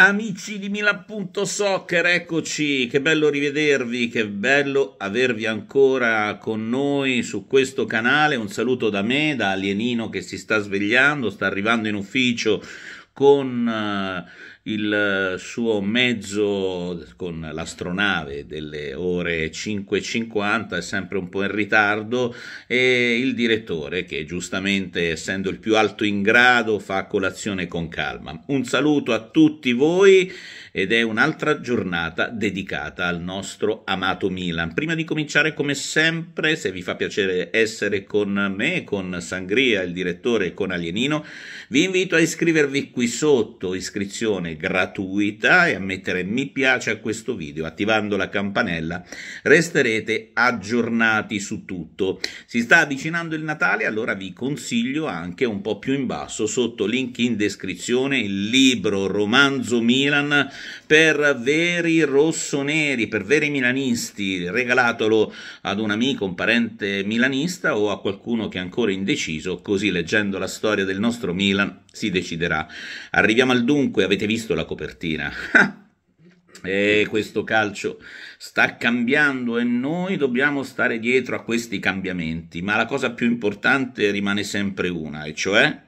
Amici di Milan.soccer, eccoci, che bello rivedervi, che bello avervi ancora con noi su questo canale. Un saluto da me, da Alienino che si sta svegliando, sta arrivando in ufficio con eh, il eh, suo mezzo con l'astronave delle ore 5.50 è sempre un po' in ritardo e il direttore che giustamente essendo il più alto in grado fa colazione con calma. Un saluto a tutti voi ed è un'altra giornata dedicata al nostro amato Milan. Prima di cominciare come sempre se vi fa piacere essere con me, con Sangria, il direttore e con Alienino, vi invito a iscrivervi qui sotto, iscrizione gratuita e a mettere mi piace a questo video, attivando la campanella, resterete aggiornati su tutto. Si sta avvicinando il Natale, allora vi consiglio anche un po' più in basso, sotto link in descrizione, il libro Romanzo Milan per veri rossoneri, per veri milanisti, regalatelo ad un amico, un parente milanista o a qualcuno che è ancora indeciso, così leggendo la storia del nostro Milan si deciderà. Arriviamo al dunque, avete visto la copertina? E questo calcio sta cambiando e noi dobbiamo stare dietro a questi cambiamenti, ma la cosa più importante rimane sempre una, e cioè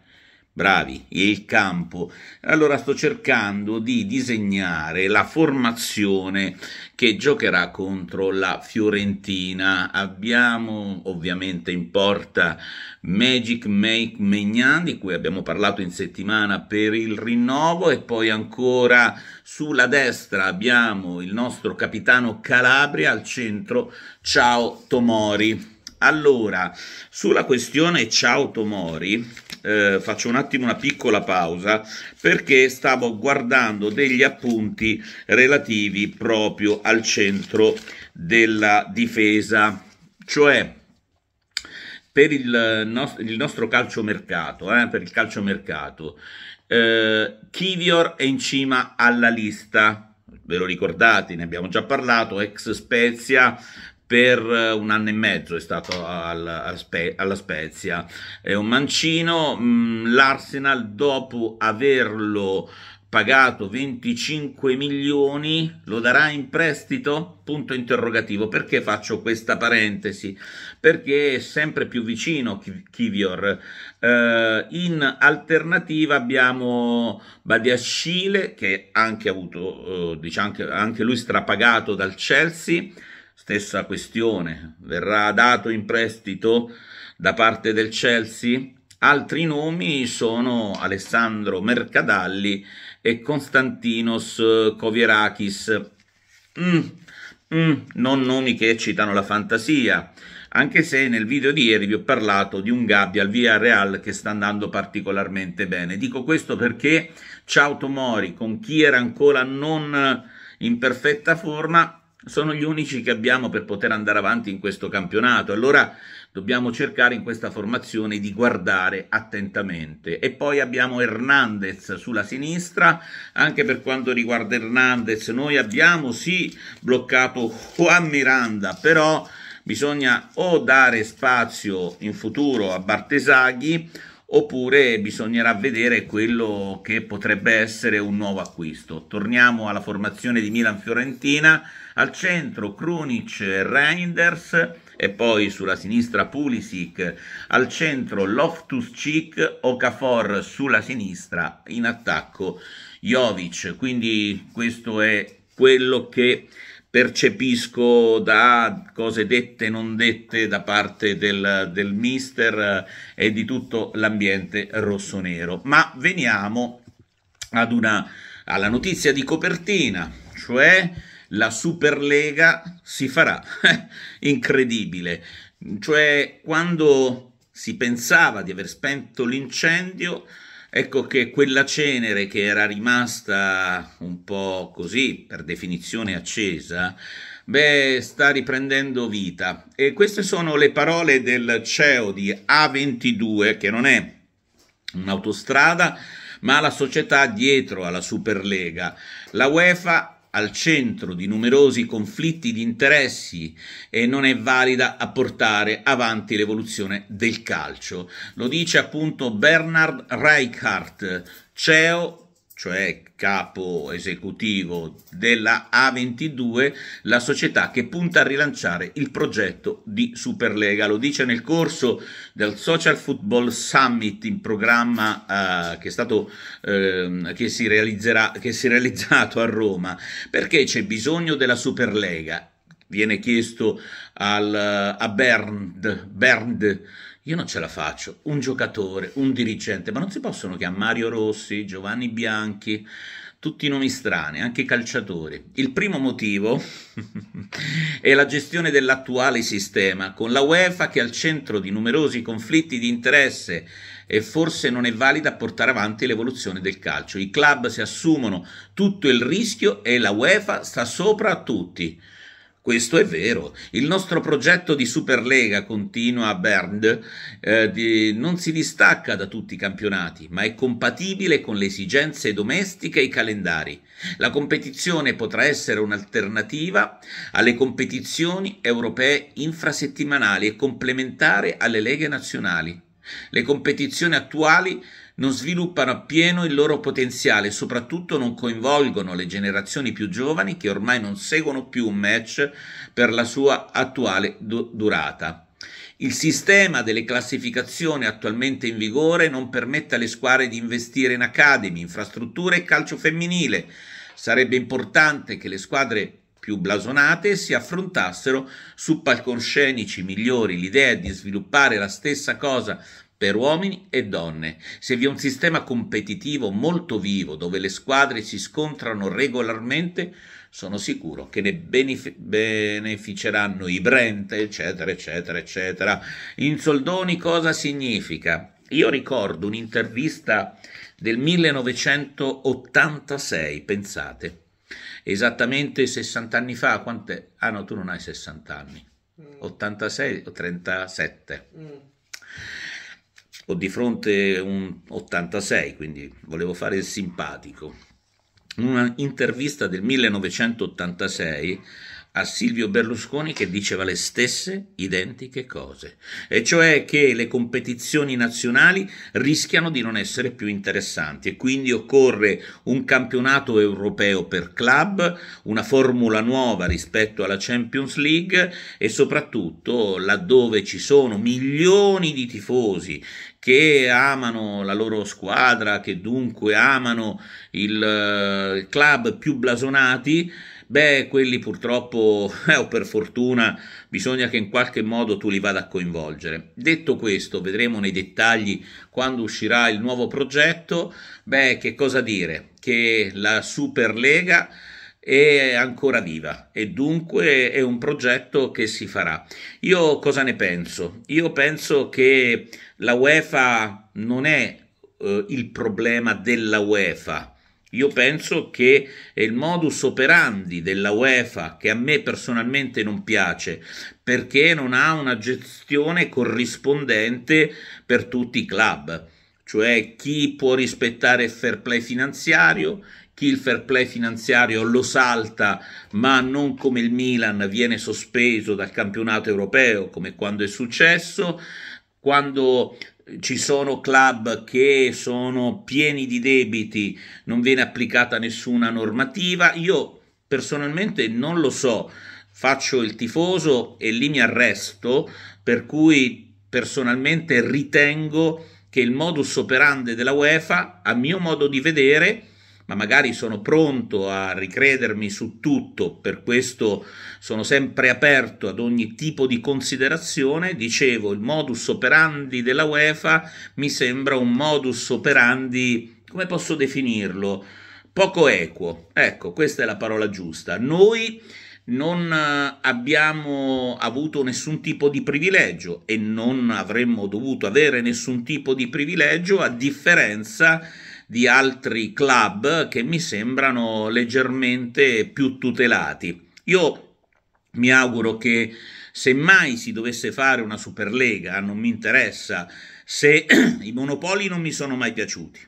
Bravi, il campo. Allora sto cercando di disegnare la formazione che giocherà contro la Fiorentina. Abbiamo ovviamente in porta Magic Make Megnan, di cui abbiamo parlato in settimana per il rinnovo, e poi ancora sulla destra abbiamo il nostro capitano Calabria, al centro ciao Tomori. Allora, sulla questione ciao Tomori eh, faccio un attimo una piccola pausa perché stavo guardando degli appunti relativi proprio al centro della difesa, cioè per il, no- il nostro calciomercato, eh, per il calciomercato, eh, Kivior è in cima alla lista, ve lo ricordate, ne abbiamo già parlato, ex Spezia, per eh, un anno e mezzo è stato alla, alla Spezia. È un mancino, mm, l'Arsenal dopo averlo pagato 25 milioni, lo darà in prestito? Punto interrogativo. Perché faccio questa parentesi? Perché è sempre più vicino Kivior. Eh, in alternativa abbiamo Badiascile, che anche, avuto, diciamo anche, anche lui strapagato dal Chelsea Stessa questione, verrà dato in prestito da parte del Chelsea? Altri nomi sono Alessandro Mercadalli e Konstantinos Kovierakis. Mm, mm, non nomi che eccitano la fantasia, anche se nel video di ieri vi ho parlato di un gabbia al Via Real che sta andando particolarmente bene. Dico questo perché Ciao Tomori, con chi era ancora non in perfetta forma, sono gli unici che abbiamo per poter andare avanti in questo campionato. Allora dobbiamo cercare in questa formazione di guardare attentamente. E poi abbiamo Hernandez sulla sinistra, anche per quanto riguarda Hernandez noi abbiamo sì bloccato Juan Miranda, però bisogna o dare spazio in futuro a Bartesaghi oppure bisognerà vedere quello che potrebbe essere un nuovo acquisto. Torniamo alla formazione di Milan-Fiorentina, al centro Krunic e Reinders e poi sulla sinistra Pulisic, al centro Loftus-Cheek, Okafor sulla sinistra, in attacco Jovic. Quindi questo è quello che percepisco da cose dette e non dette da parte del, del mister eh, e di tutto l'ambiente rosso-nero. Ma veniamo una, alla notizia di copertina, cioè la Superlega si farà. Incredibile. Cioè, quando si pensava di aver spento l'incendio, Ecco che quella cenere che era rimasta un po' così, per definizione accesa, beh, sta riprendendo vita. E queste sono le parole del CEO di A22, che non è un'autostrada, ma la società dietro alla Superlega. La UEFA al centro di numerosi conflitti di interessi e non è valida a portare avanti l'evoluzione del calcio. Lo dice appunto Bernard Reichardt, CEO cioè capo esecutivo della A22, la società che punta a rilanciare il progetto di Superlega. Lo dice nel corso del Social Football Summit in programma eh, che, è stato, eh, che, si realizzerà, che si è realizzato a Roma. Perché c'è bisogno della Superlega? Viene chiesto al, eh, a Bernd, Bernd io non ce la faccio. Un giocatore, un dirigente, ma non si possono chiamare Mario Rossi, Giovanni Bianchi, tutti nomi strani, anche calciatori. Il primo motivo è la gestione dell'attuale sistema, con la UEFA che è al centro di numerosi conflitti di interesse e forse non è valida a portare avanti l'evoluzione del calcio. I club si assumono tutto il rischio e la UEFA sta sopra a tutti. Questo è vero. Il nostro progetto di Superlega, continua a Bernd, eh, di, non si distacca da tutti i campionati, ma è compatibile con le esigenze domestiche e i calendari. La competizione potrà essere un'alternativa alle competizioni europee infrasettimanali e complementare alle leghe nazionali. Le competizioni attuali non sviluppano appieno il loro potenziale e soprattutto non coinvolgono le generazioni più giovani che ormai non seguono più un match per la sua attuale du- durata. Il sistema delle classificazioni attualmente in vigore non permette alle squadre di investire in academy, infrastrutture e calcio femminile. Sarebbe importante che le squadre più blasonate si affrontassero su palcoscenici migliori. L'idea di sviluppare la stessa cosa per uomini e donne. Se vi è un sistema competitivo molto vivo dove le squadre si scontrano regolarmente, sono sicuro che ne benef- beneficeranno i Brent, eccetera, eccetera, eccetera. In soldoni cosa significa? Io ricordo un'intervista del 1986, pensate, esattamente 60 anni fa, quant'è? Ah no, tu non hai 60 anni, 86 mm. o 37. Mm ho di fronte un 86, quindi volevo fare il simpatico. In una intervista del 1986 a Silvio Berlusconi che diceva le stesse identiche cose, e cioè che le competizioni nazionali rischiano di non essere più interessanti e quindi occorre un campionato europeo per club, una formula nuova rispetto alla Champions League e soprattutto laddove ci sono milioni di tifosi che amano la loro squadra, che dunque amano il eh, club più blasonati, Beh, quelli purtroppo, eh, o per fortuna, bisogna che in qualche modo tu li vada a coinvolgere. Detto questo, vedremo nei dettagli quando uscirà il nuovo progetto. Beh, che cosa dire? Che la Superlega è ancora viva e dunque è un progetto che si farà. Io cosa ne penso? Io penso che la UEFA non è eh, il problema della UEFA io penso che il modus operandi della UEFA, che a me personalmente non piace, perché non ha una gestione corrispondente per tutti i club, cioè chi può rispettare il fair play finanziario, chi il fair play finanziario lo salta, ma non come il Milan viene sospeso dal campionato europeo, come quando è successo, quando ci sono club che sono pieni di debiti, non viene applicata nessuna normativa. Io personalmente non lo so, faccio il tifoso e lì mi arresto, per cui personalmente ritengo che il modus operandi della UEFA, a mio modo di vedere, ma magari sono pronto a ricredermi su tutto, per questo sono sempre aperto ad ogni tipo di considerazione, dicevo il modus operandi della UEFA mi sembra un modus operandi, come posso definirlo? Poco equo, ecco questa è la parola giusta. Noi non eh, abbiamo avuto nessun tipo di privilegio e non avremmo dovuto avere nessun tipo di privilegio a differenza di di altri club che mi sembrano leggermente più tutelati. Io mi auguro che se mai si dovesse fare una Superlega, non mi interessa, se i monopoli non mi sono mai piaciuti.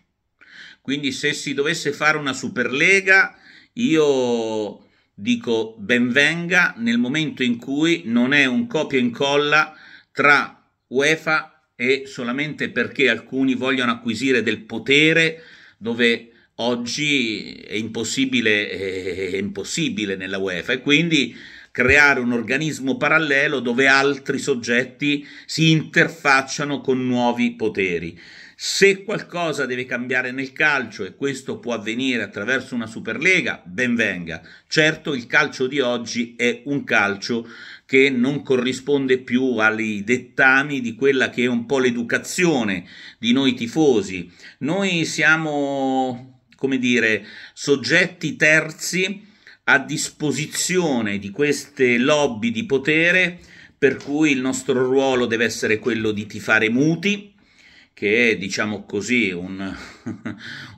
Quindi se si dovesse fare una Superlega, io dico benvenga nel momento in cui non è un copia e incolla tra UEFA e solamente perché alcuni vogliono acquisire del potere dove oggi è impossibile, eh, è impossibile nella UEFA e quindi creare un organismo parallelo dove altri soggetti si interfacciano con nuovi poteri. Se qualcosa deve cambiare nel calcio e questo può avvenire attraverso una Superlega, ben venga. Certo, il calcio di oggi è un calcio che non corrisponde più ai dettami di quella che è un po' l'educazione di noi tifosi. Noi siamo, come dire, soggetti terzi a disposizione di queste lobby di potere, per cui il nostro ruolo deve essere quello di tifare muti che è, diciamo così, un,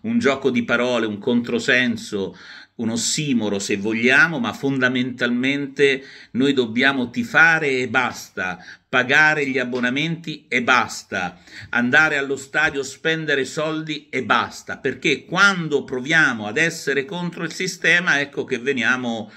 un gioco di parole, un controsenso, un ossimoro se vogliamo, ma fondamentalmente noi dobbiamo tifare e basta, pagare gli abbonamenti e basta, andare allo stadio, spendere soldi e basta, perché quando proviamo ad essere contro il sistema, ecco che veniamo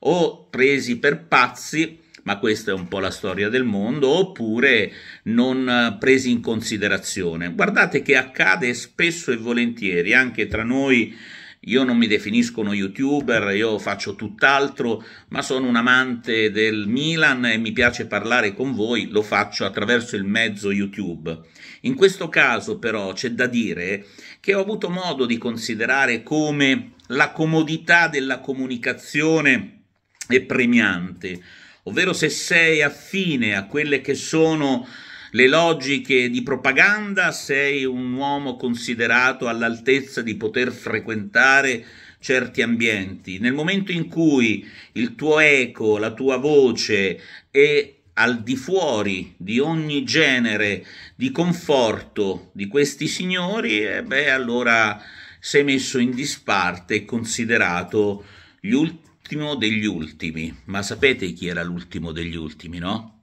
o presi per pazzi ma questa è un po' la storia del mondo, oppure non eh, presi in considerazione. Guardate che accade spesso e volentieri anche tra noi. Io non mi definisco uno youtuber, io faccio tutt'altro, ma sono un amante del Milan e mi piace parlare con voi, lo faccio attraverso il mezzo YouTube. In questo caso però c'è da dire che ho avuto modo di considerare come la comodità della comunicazione è premiante ovvero se sei affine a quelle che sono le logiche di propaganda, sei un uomo considerato all'altezza di poter frequentare certi ambienti. Nel momento in cui il tuo eco, la tua voce è al di fuori di ogni genere di conforto di questi signori, e eh, beh, allora sei messo in disparte e considerato gli ultimi l'ultimo degli ultimi. Ma sapete chi era l'ultimo degli ultimi, no?